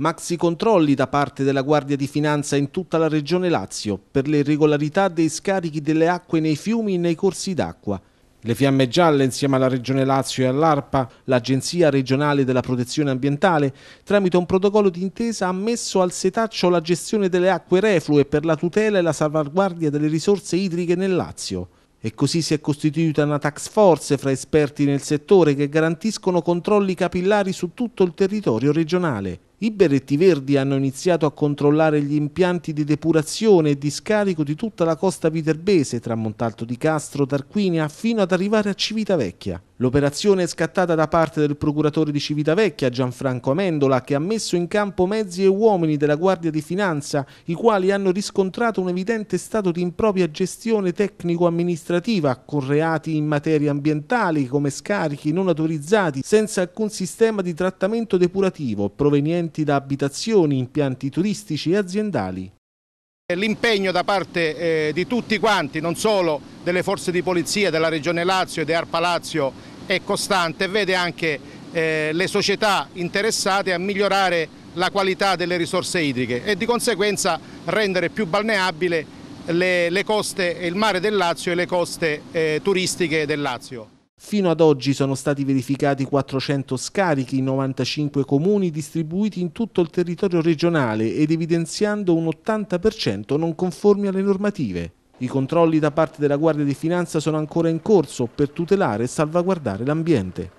maxi controlli da parte della Guardia di Finanza in tutta la regione Lazio per le irregolarità dei scarichi delle acque nei fiumi e nei corsi d'acqua. Le fiamme gialle insieme alla Regione Lazio e all'ARPA, l'Agenzia regionale della protezione ambientale, tramite un protocollo d'intesa ha messo al setaccio la gestione delle acque reflue per la tutela e la salvaguardia delle risorse idriche nel Lazio. E così si è costituita una tax force fra esperti nel settore che garantiscono controlli capillari su tutto il territorio regionale. I berretti verdi hanno iniziato a controllare gli impianti di depurazione e di scarico di tutta la costa viterbese, tra Montalto di Castro, Tarquinia, fino ad arrivare a Civitavecchia. L'operazione è scattata da parte del procuratore di Civitavecchia, Gianfranco Amendola, che ha messo in campo mezzi e uomini della Guardia di Finanza, i quali hanno riscontrato un evidente stato di impropria gestione tecnico-amministrativa, con reati in materia ambientale come scarichi non autorizzati, senza alcun sistema di trattamento depurativo, provenienti provenienti da abitazioni, impianti turistici e aziendali. L'impegno da parte eh, di tutti quanti, non solo delle forze di polizia, della Regione Lazio e di Lazio, è costante e vede anche eh, le società interessate a migliorare la qualità delle risorse idriche e di conseguenza rendere più balneabile le, le coste, il mare del Lazio e le coste eh, turistiche del Lazio. Fino ad oggi sono stati verificati 400 scarichi in 95 comuni distribuiti in tutto il territorio regionale ed evidenziando un 80% non conformi alle normative. I controlli da parte della Guardia di Finanza sono ancora in corso per tutelare e salvaguardare l'ambiente.